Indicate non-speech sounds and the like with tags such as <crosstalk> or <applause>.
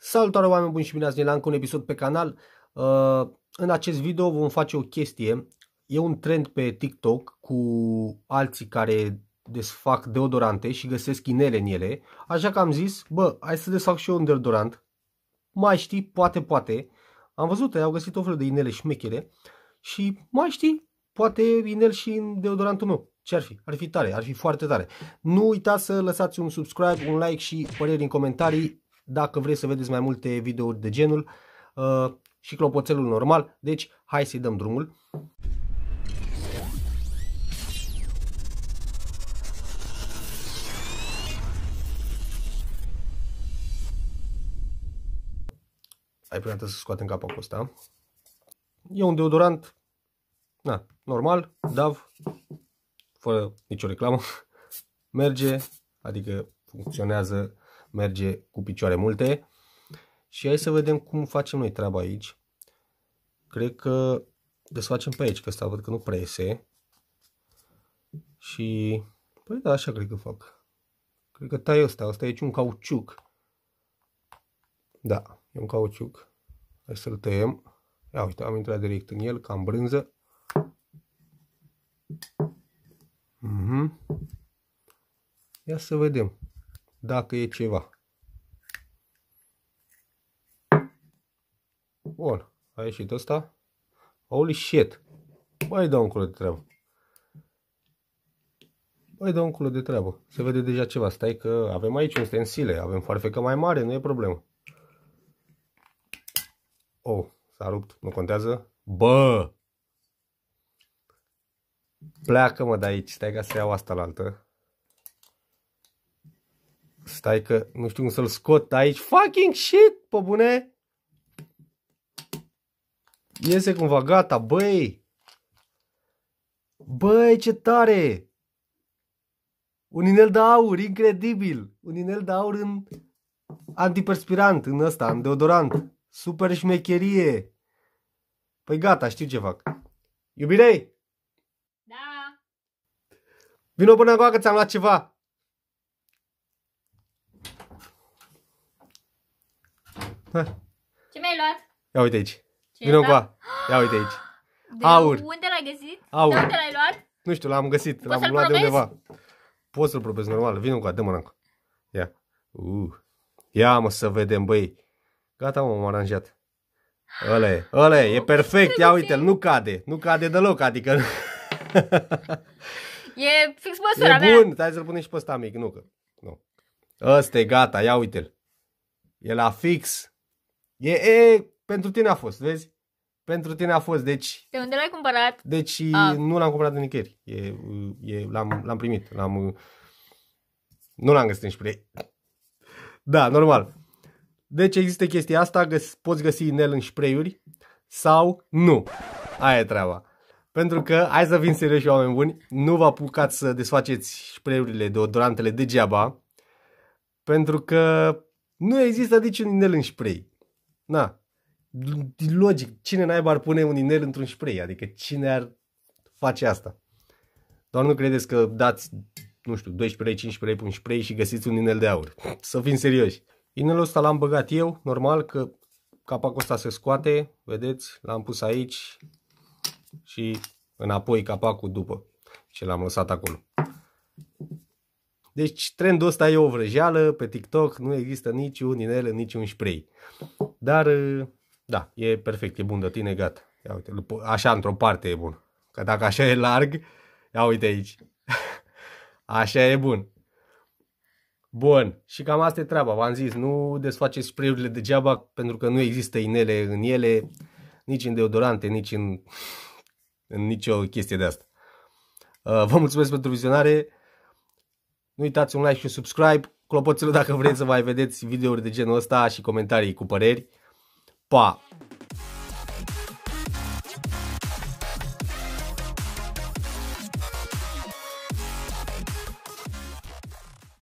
Salutare oameni buni și bine ați venit la încă un episod pe canal. Uh, în acest video vom face o chestie. E un trend pe TikTok cu alții care desfac deodorante și găsesc inele în ele. Așa că am zis, bă, hai să desfac și eu un deodorant. Mai știi, poate, poate. Am văzut, au găsit o felul de inele și mechele. Și mai știi, poate inel și în deodorantul meu. Ce ar fi? Ar fi tare, ar fi foarte tare. Nu uitați să lăsați un subscribe, un like și păreri în comentarii dacă vreți să vedeți mai multe videouri de genul uh, și clopoțelul normal. Deci, hai să-i dăm drumul. Ai prima să să scoatem cu ăsta. E un deodorant, na, normal, DAV, fără nicio reclamă. <laughs> Merge, adică funcționează merge cu picioare multe. Și hai să vedem cum facem noi treaba aici. Cred că desfacem pe aici, că asta văd că nu prese. Și, păi da, așa cred că fac. Cred că tai ăsta, ăsta e aici un cauciuc. Da, e un cauciuc. Hai să-l tăiem. Ia uite, am intrat direct în el, ca în brânză. Mm -hmm. Ia să vedem dacă e ceva. Bun, a ieșit ăsta. Holy shit! Băi dau un culo de treabă. Băi dau un culo de treabă. Se vede deja ceva. Stai că avem aici stensile. avem farfecă mai mare, nu e problemă. Oh, s-a rupt, nu contează. Bă! Pleacă-mă de aici, stai ca să iau asta la altă. Stai că nu știu cum să-l scot aici. Fucking shit, pe bune! Iese cumva, gata, băi! Băi, ce tare! Un inel de aur, incredibil! Un inel de aur în antiperspirant, în ăsta, în deodorant. Super șmecherie! Păi gata, știu ce fac. Iubirei! Da! Vino până acolo că ți-am luat ceva! Ce mi-ai luat? Ia uite aici. Vino cu a. Ia uite aici. De Aur. unde l-ai găsit? Aur. unde l-ai luat? Nu știu, l-am găsit. l-am luat probezi? de undeva. Poți să-l probezi normal. Vino cu a, dă mă Ia. Uh. Ia mă să vedem, băi. Gata, m-am aranjat. Ăla e, ăla e, e perfect, ia uite-l, nu cade, nu cade deloc, adică... e fix măsura e bun, mea. hai să-l punem și pe ăsta mic, nu că... Nu. Ăsta e gata, ia uite-l. E la fix. E, e, pentru tine a fost, vezi? Pentru tine a fost, deci... De unde l-ai cumpărat? Deci a. Ah. nu l-am cumpărat de nicăieri. E, e, l-am, l-am primit. L-am, nu l-am găsit în spre. Da, normal. Deci există chestia asta, găs, poți găsi inel în spray sau nu. Aia e treaba. Pentru că, hai să serios și oameni buni, nu vă apucați să desfaceți spray-urile, deodorantele degeaba, pentru că nu există niciun inel în spray na, logic, cine naiba ar pune un inel într-un spray? Adică cine ar face asta? Doar nu credeți că dați, nu știu, 12 lei, 15 lei pe un spray și găsiți un inel de aur. Să fim serioși. Inelul ăsta l-am băgat eu, normal că capacul ăsta se scoate, vedeți, l-am pus aici și înapoi capacul după ce l-am lăsat acolo. Deci trendul ăsta e o vrăjeală, pe TikTok nu există niciun inel, niciun spray. Dar, ă, da, e perfect, e bun de tine, gata. Ia uite, așa într-o parte e bun. Că dacă așa e larg, ia uite aici. <laughs> Așa e bun. Bun, și cam asta e treaba, v-am zis, nu desfaceți spray-urile degeaba pentru că nu există inele în ele, nici în deodorante, nici în, <laughs> în nicio chestie de asta. Ă, vă mulțumesc pentru vizionare, nu uitați un like și un subscribe, Clopoțelul dacă vreți să mai vedeți videouri de genul ăsta și comentarii cu păreri. Pa!